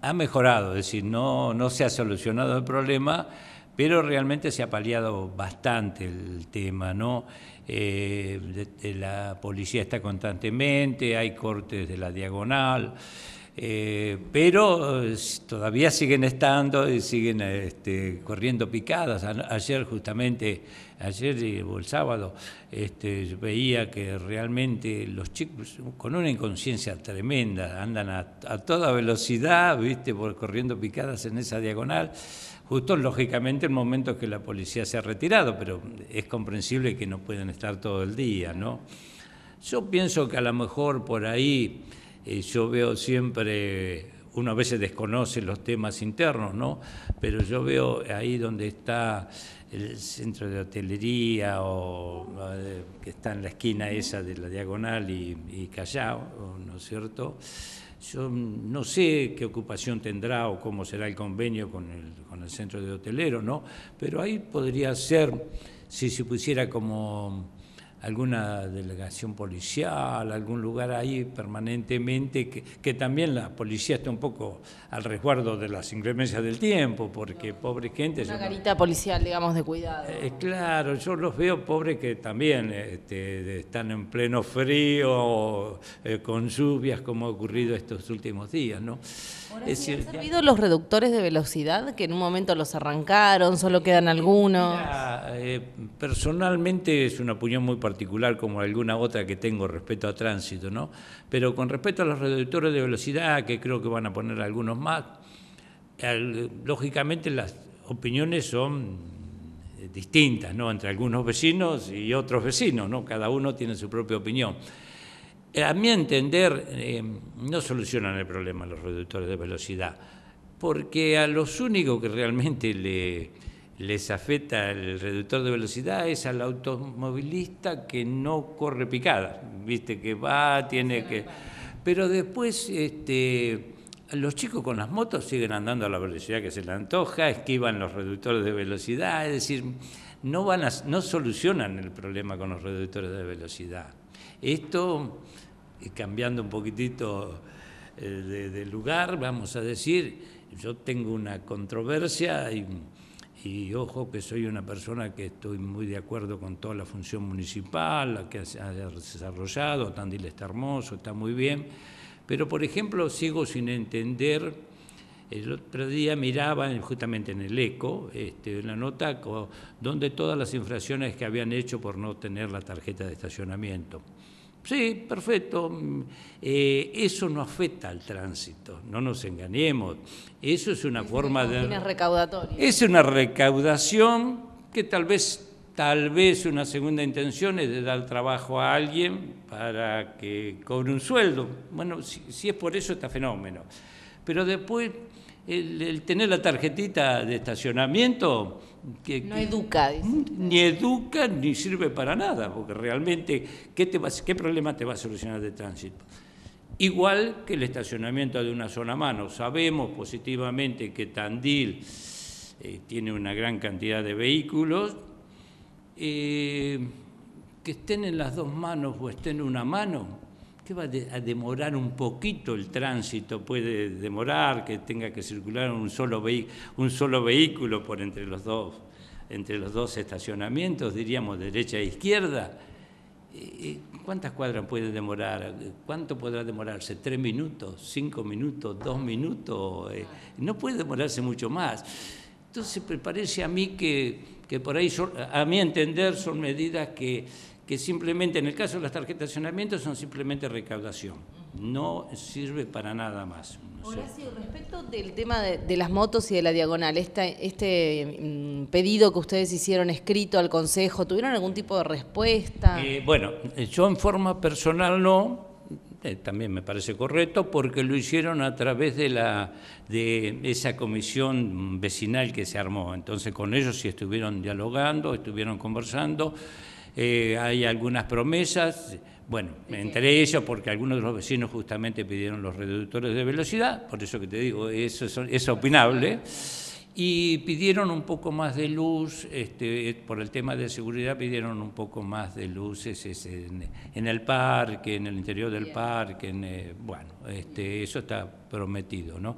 ha mejorado, es decir, no, no se ha solucionado el problema, pero realmente se ha paliado bastante el tema, ¿no? Eh, la policía está constantemente, hay cortes de la diagonal, eh, pero eh, todavía siguen estando y siguen este, corriendo picadas. ayer justamente, ayer o el sábado, este, veía que realmente los chicos con una inconsciencia tremenda andan a, toda velocidad, viste, corriendo picadas en esa diagonal. Justo, lógicamente, en momentos que la policía se ha retirado, pero es comprensible que no pueden estar todo el día, ¿no? Yo pienso que a lo mejor por ahí yo veo siempre, uno a veces desconoce los temas internos, ¿no? Pero yo veo ahí donde está el centro de hotelería o eh, que está en la esquina esa de la diagonal y, y Callao, ¿no es cierto? Yo no sé qué ocupación tendrá o cómo será el convenio con el, con el centro de hotelero, ¿no? Pero ahí podría ser, si se pusiera como alguna delegación policial, algún lugar ahí permanentemente, que, también la policía está un poco al resguardo de las inclemencias del tiempo, porque pobre gente... Una garita policial, digamos, de cuidado. Eh, claro, yo los veo pobres que también este, están en pleno frío, eh, con lluvias, como ha ocurrido estos últimos días, ¿no? servido los reductores de velocidad que en un momento los arrancaron, solo quedan eh, algunos? Eh, personalmente es una opinión muy particular, como alguna otra que tengo respecto a tránsito, ¿no? Pero con respecto a los reductores de velocidad, que creo que van a poner algunos más, lógicamente las opiniones son eh, distintas, ¿no? Entre algunos vecinos y otros vecinos, ¿no? Cada uno tiene su propia opinión. Eh, a mi entender, no solucionan el problema los reductores de velocidad, porque a los únicos que realmente le les afecta el reductor de velocidad es al automovilista que no corre picada, viste que va, tiene que... Pero después este, los chicos con las motos siguen andando a la velocidad que se les antoja, esquivan los reductores de velocidad, es decir, no, van a, no solucionan el problema con los reductores de velocidad. Esto, eh, cambiando un poquitito eh, de, de lugar, vamos a decir, yo tengo una controversia y y ojo que soy una persona que estoy muy de acuerdo con toda la función municipal, la que ha desarrollado, Tandil está hermoso, está muy bien, pero por ejemplo sigo sin entender, el otro día miraba justamente en el ECO, este, en la nota, donde todas las infracciones que habían hecho por no tener la tarjeta de estacionamiento. Sí, perfecto. Mm, eh, eso no afecta al tránsito, no nos engañemos. Eso es una forma de... Es una recaudación que tal vez, tal vez una segunda intención es de dar trabajo a alguien para que cobre un sueldo. Bueno, si, si es por eso está fenómeno. Pero después el, tener la tarjetita de estacionamiento que, no educa. Mm, ni educa ni sirve para nada, porque realmente, ¿qué, problema te va a solucionar de tránsito? Igual que el estacionamiento de una zona a mano. Sabemos positivamente que Tandil eh, tiene una gran cantidad de vehículos. Eh, que estén en las dos manos o estén en una mano, ¿Qué va a demorar un poquito el tránsito, puede demorar que tenga que circular un solo, un solo vehículo por entre los, dos, entre los dos estacionamientos, diríamos derecha e izquierda. Eh, eh, ¿Cuántas cuadras puede demorar? ¿Cuánto podrá demorarse? ¿Tres minutos? ¿Cinco minutos? ¿Dos minutos? Eh, no puede demorarse mucho más. Entonces, me parece a mí que, que por ahí, a mi entender, son medidas que que simplemente, en el caso de las tarjetas de estacionamiento, son simplemente recaudación. No sirve para nada más. Horacio, respecto del tema de, las motos y de la diagonal, esta, este mm, pedido que ustedes hicieron escrito al Consejo, ¿tuvieron algún tipo de respuesta? Eh, bueno, eh, yo en forma personal no, también me parece correcto, porque lo hicieron a través de, la, de esa comisión vecinal que se armó. Entonces con ellos sí estuvieron dialogando, estuvieron conversando, eh, hay algunas promesas, bueno, entre ellos porque algunos de los vecinos justamente pidieron los reductores de velocidad, por eso que te digo, eso es opinable y pidieron un poco más de luz, este, por el tema de seguridad pidieron un poco más de luces en, el parque, en el interior del parque, en, eh, bueno, este, eso está prometido, ¿no?